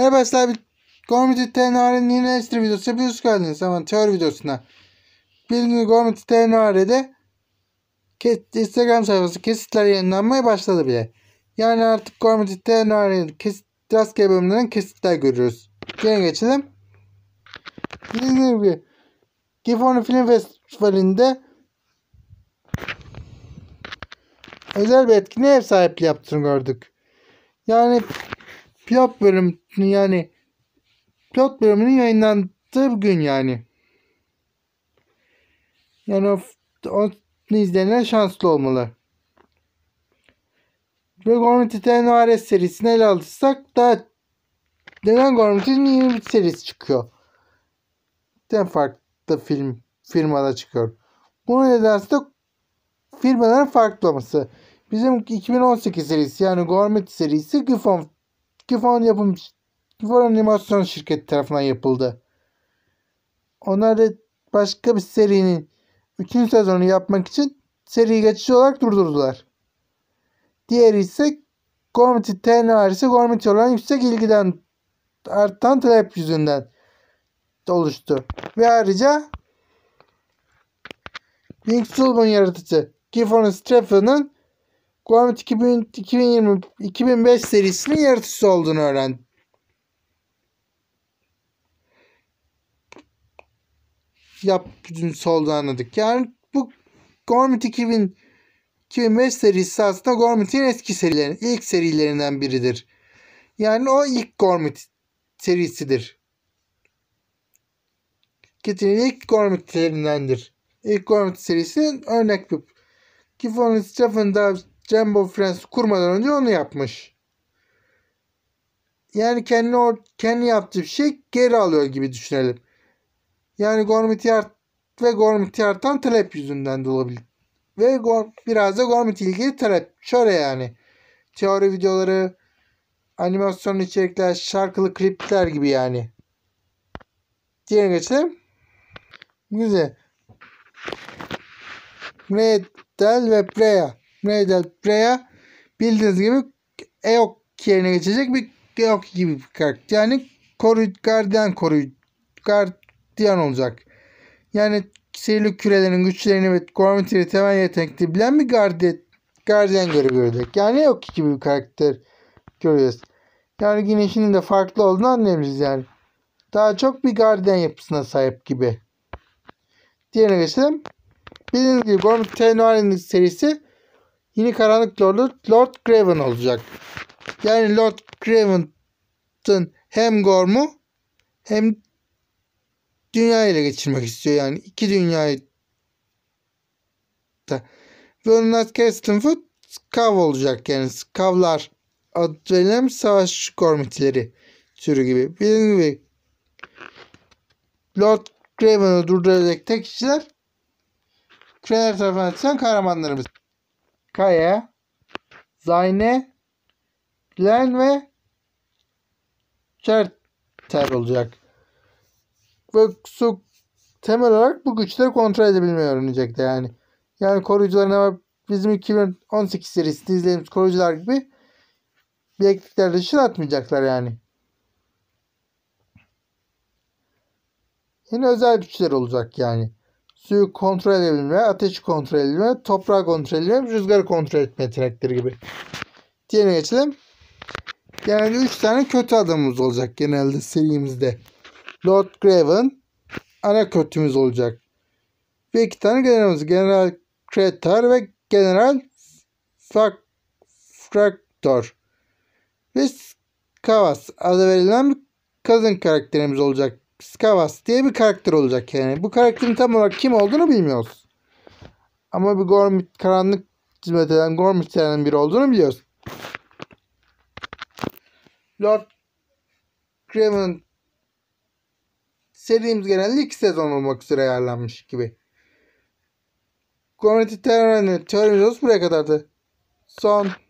Merhaba arkadaşlar. Gormiti TNR'nin yeni eleştiri videosu yapıyoruz geldiniz ama teori videosuna. Bildiğiniz Gormiti TNR'de Instagram sayfası kesitler yayınlanmaya başladı bile. Yani artık Gormiti TNR'nin kesit, rastgele bölümlerinden kesitler görüyoruz. Gene geçelim. Bildiğiniz gibi Gifonu Film Festivali'nde özel bir etkinliğe ev sahipliği yaptığını gördük. Yani pilot bölüm yani pilot bölümünün yayınlandığı gün yani. Yani o, o izleyenler şanslı olmalı. Ve Gormit Eternal serisini ele alırsak da neden Gormit'in yeni bir serisi çıkıyor? Neden farklı film firmada çıkıyor? Bunun nedeni de firmaların farklı olması. Bizim 2018 serisi yani Gormit serisi Gifon Gifon yapım Gifon animasyon şirketi tarafından yapıldı. Onlar da başka bir serinin 3. sezonu yapmak için seriyi geçici olarak durdurdular. Diğeri ise Gormiti TNR ise Gormiti olan yüksek ilgiden artan talep yüzünden oluştu. Ve ayrıca Link Sullivan yaratıcı Gifford Streffen'ın Guamet 2000, 2020, 2005 serisinin yaratıcısı olduğunu öğrendim. Yap bütün solda anladık. Yani bu Gormit 2000 2005 serisi aslında Gormit'in eski serilerin ilk serilerinden biridir. Yani o ilk Gormit serisidir. Kitty'nin ilk Gormit'lerindendir. İlk Gormit serisinin örnek bir Giffords tarafında Jumbo Friends kurmadan önce onu yapmış. Yani kendi or kendi yaptığı şey geri alıyor gibi düşünelim. Yani Gormitiart ve Gormitiart'tan talep yüzünden de olabilir. Ve biraz da Gormit ilgili talep. Şöyle yani. Teori videoları, animasyon içerikler, şarkılı klipler gibi yani. Diğerine geçelim. Güzel. Redel ve Preya. Redel Preya bildiğiniz gibi EOK yerine geçecek bir EOK gibi bir karakter. Yani koruyucu gardiyan koruyucu gardiyan olacak. Yani sihirli kürelerin güçlerini ve Gormitir'i temel yetenekli bilen bir gardiyan, gardiyan görevi görecek. Yani yok gibi bir karakter göreceğiz. Yani güneşinin de farklı olduğunu anlayabiliriz yani. Daha çok bir gardiyan yapısına sahip gibi. Diğerine geçelim. Bildiğiniz gibi Gormit Tenoir'in serisi Yeni Lord'u Lord Craven olacak. Yani Lord Craven'ın hem Gorm'u hem dünya ile geçirmek istiyor. Yani iki dünyayı da. Bernard Kestinford Skav olacak yani. Skavlar adı verilen savaş gormitleri türü gibi. Bildiğim gibi Lord Craven'ı durduracak tek kişiler Kraler tarafından açılan kahramanlarımız. Kaya, Zayne, Len ve Çerter olacak. Ve su temel olarak bu güçleri kontrol edebilmeyi öğrenecekti yani. Yani koruyucularına bizim 2018 serisinde izlediğimiz koruyucular gibi bileklikler dışına atmayacaklar yani. Yine özel güçler olacak yani suyu kontrol edebilme, ateşi kontrol edebilme, toprağı kontrol edebilme, rüzgarı kontrol etme traktörü gibi. Diğerine geçelim. Genelde 3 tane kötü adamımız olacak genelde serimizde. Lord Graven ana kötümüz olacak. Ve iki tane generalimiz. General Kretar ve General Fraktor. Ve Kavas adı verilen bir kadın karakterimiz olacak. Skavas diye bir karakter olacak yani. Bu karakterin tam olarak kim olduğunu bilmiyoruz. Ama bir Gormit karanlık hizmet eden Gormitlerden biri olduğunu biliyoruz. Lord Craven serimiz genelde iki sezon olmak üzere ayarlanmış gibi. Gormit'i Terran'ı Terran'ı buraya kadardı. Son